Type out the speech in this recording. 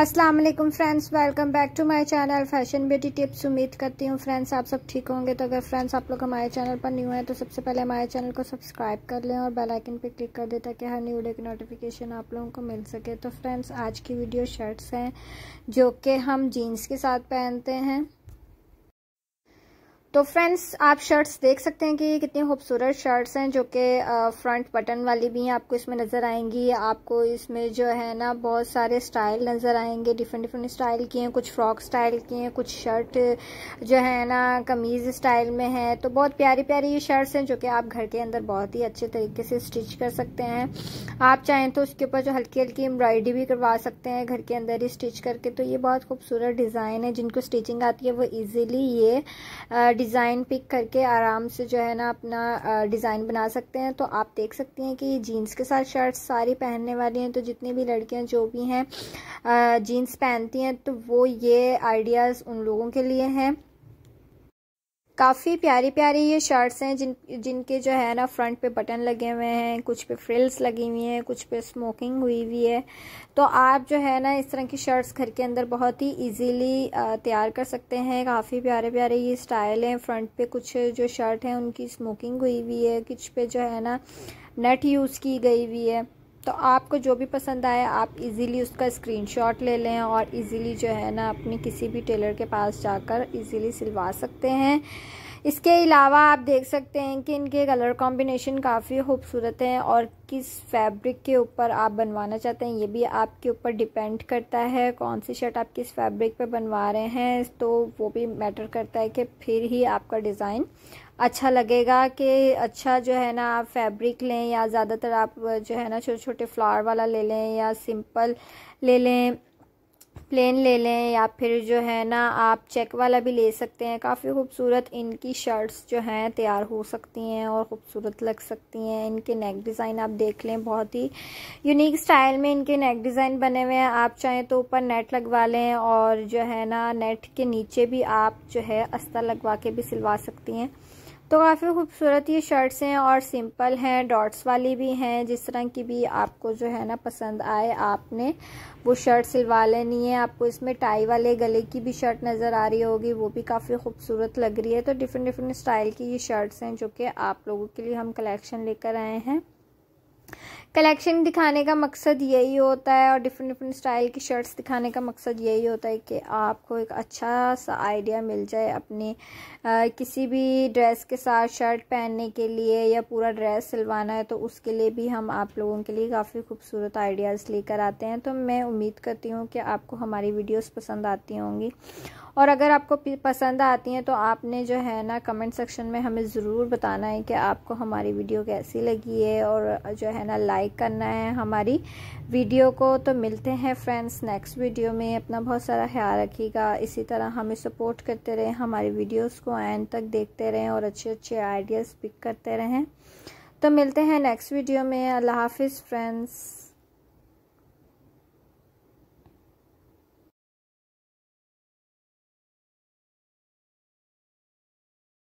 अस्सलाम वालेकुम friends welcome back to my channel fashion beauty tips उम्मीद करती हूँ फ्रेंड्स आप सब ठीक होंगे तो अगर फ्रेंड्स आप लोग हमारे चैनल पर न्यू हैं तो सबसे पहले हमारे चैनल को सब्सक्राइब कर लें और बेल आइकन पर क्लिक कर दें ताकि हर न्यू वीडियो की नोटिफिकेशन आप लोगों को मिल सके तो फ्रेंड्स आज की वीडियो शर्ट्स हैं जो कि हम जीन्स के साथ पहनते हैं तो फ्रेंड्स आप शर्ट्स देख सकते हैं कि ये कितनी खूबसूरत शर्ट्स हैं जो कि फ्रंट बटन वाली भी हैं आपको इसमें नज़र आएंगी आपको इसमें जो है ना बहुत सारे स्टाइल नज़र आएंगे डिफरेंट डिफरेंट स्टाइल की हैं कुछ फ्रॉक स्टाइल की हैं कुछ शर्ट जो है ना कमीज़ स्टाइल में है तो बहुत प्यारी प्यारी ये शर्ट्स हैं जो कि आप घर के अंदर बहुत ही अच्छे तरीके से स्टिच कर सकते हैं आप चाहें तो उसके ऊपर जो हल्की हल्की एम्ब्रॉयडरी भी करवा सकते हैं घर के अंदर ही स्टिच करके तो ये बहुत खूबसूरत डिज़ाइन है जिनको स्टिचिंग आती है वो ईज़िली ये डिज़ाइन पिक करके आराम से जो है ना अपना डिज़ाइन बना सकते हैं तो आप देख सकते हैं कि जीन्स के साथ शर्ट सारी पहनने वाली हैं तो जितनी भी लड़कियां जो भी हैं जीन्स पहनती हैं तो वो ये आइडियाज़ उन लोगों के लिए हैं काफ़ी प्यारी प्यारी ये शर्ट्स हैं जिन जिनके जो है ना फ्रंट पे बटन लगे हुए हैं कुछ पे फ्रिल्स लगी हुई हैं कुछ पे स्मोकिंग हुई हुई है तो आप जो है ना इस तरह की शर्ट्स घर के अंदर बहुत ही इजीली तैयार कर सकते हैं काफ़ी प्यारे प्यारे ये स्टाइल हैं फ्रंट पे कुछ जो शर्ट हैं उनकी स्मोकिंग हुई हुई है कुछ पे जो है ना नट यूज़ की गई हुई है तो आपको जो भी पसंद आए आप इजीली उसका स्क्रीनशॉट ले लें और इजीली जो है ना अपने किसी भी टेलर के पास जाकर इजीली सिलवा सकते हैं इसके अलावा आप देख सकते हैं कि इनके कलर कॉम्बिनेशन काफ़ी खूबसूरत हैं और किस फैब्रिक के ऊपर आप बनवाना चाहते हैं ये भी आपके ऊपर डिपेंड करता है कौन सी शर्ट आप किस फैब्रिक पे बनवा रहे हैं तो वो भी मैटर करता है कि फिर ही आपका डिज़ाइन अच्छा लगेगा कि अच्छा जो है ना आप फैब्रिक लें या ज़्यादातर आप जो है ना छोटे छोटे फ्लावर वाला ले लें या सिंपल ले लें प्लेन ले लें या फिर जो है ना आप चेक वाला भी ले सकते हैं काफ़ी खूबसूरत इनकी शर्ट्स जो हैं तैयार हो सकती हैं और ख़ूबसूरत लग सकती हैं इनके नेक डिज़ाइन आप देख लें बहुत ही यूनिक स्टाइल में इनके नेक डिज़ाइन बने हुए हैं आप चाहें तो ऊपर नेट लगवा लें और जो है ना नेट के नीचे भी आप जो है अस्तर लगवा के भी सिलवा सकती हैं तो काफ़ी खूबसूरत ये शर्ट्स हैं और सिंपल हैं डॉट्स वाली भी हैं जिस तरह की भी आपको जो है ना पसंद आए आपने वो शर्ट सिलवा लेनी है आपको इसमें टाई वाले गले की भी शर्ट नज़र आ रही होगी वो भी काफ़ी खूबसूरत लग रही है तो डिफरेंट डिफरेंट स्टाइल की ये शर्ट्स हैं जो कि आप लोगों के लिए हम कलेक्शन लेकर आए हैं कलेक्शन दिखाने का मकसद यही होता है और डिफरेंट डिफरेंट स्टाइल की शर्ट्स दिखाने का मकसद यही होता है कि आपको एक अच्छा सा आइडिया मिल जाए अपने आ, किसी भी ड्रेस के साथ शर्ट पहनने के लिए या पूरा ड्रेस सिलवाना है तो उसके लिए भी हम आप लोगों के लिए काफ़ी खूबसूरत आइडियाज़ लेकर आते हैं तो मैं उम्मीद करती हूँ कि आपको हमारी वीडियोज़ पसंद आती होंगी और अगर आपको पसंद आती हैं तो आपने जो है ना कमेंट सेक्शन में हमें ज़रूर बताना है कि आपको हमारी वीडियो कैसी लगी है और जो है ना लाइक करना है हमारी वीडियो को तो मिलते हैं फ्रेंड्स नेक्स्ट वीडियो में अपना बहुत सारा ख्याल रखिएगा इसी तरह हमें सपोर्ट करते रहें हमारी वीडियोज़ को एंड तक देखते रहें और अच्छे अच्छे आइडियाज़ पिक करते रहें तो मिलते हैं नेक्स्ट वीडियो में अल्लाह हाफिज़ फ्रेंड्स